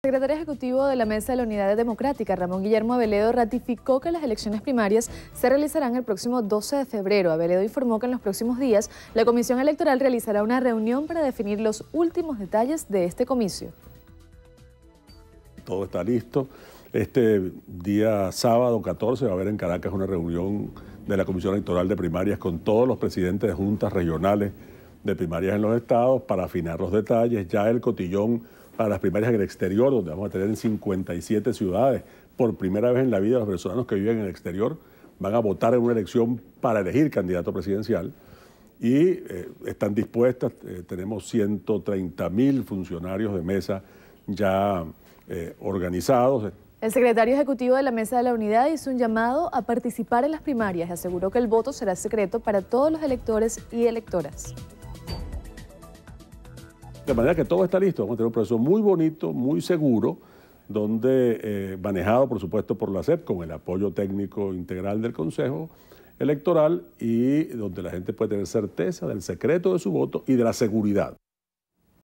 El secretario ejecutivo de la Mesa de la Unidad Democrática, Ramón Guillermo Aveledo, ratificó que las elecciones primarias se realizarán el próximo 12 de febrero. Aveledo informó que en los próximos días la Comisión Electoral realizará una reunión para definir los últimos detalles de este comicio. Todo está listo. Este día sábado 14 va a haber en Caracas una reunión de la Comisión Electoral de Primarias con todos los presidentes de juntas regionales de primarias en los estados para afinar los detalles, ya el cotillón para las primarias en el exterior, donde vamos a tener en 57 ciudades, por primera vez en la vida los venezolanos que viven en el exterior van a votar en una elección para elegir candidato presidencial y eh, están dispuestas, eh, tenemos 130 mil funcionarios de mesa ya eh, organizados, el secretario ejecutivo de la Mesa de la Unidad hizo un llamado a participar en las primarias y aseguró que el voto será secreto para todos los electores y electoras. De manera que todo está listo. Vamos a tener un proceso muy bonito, muy seguro, donde, eh, manejado por supuesto por la SEP, con el apoyo técnico integral del Consejo Electoral y donde la gente puede tener certeza del secreto de su voto y de la seguridad.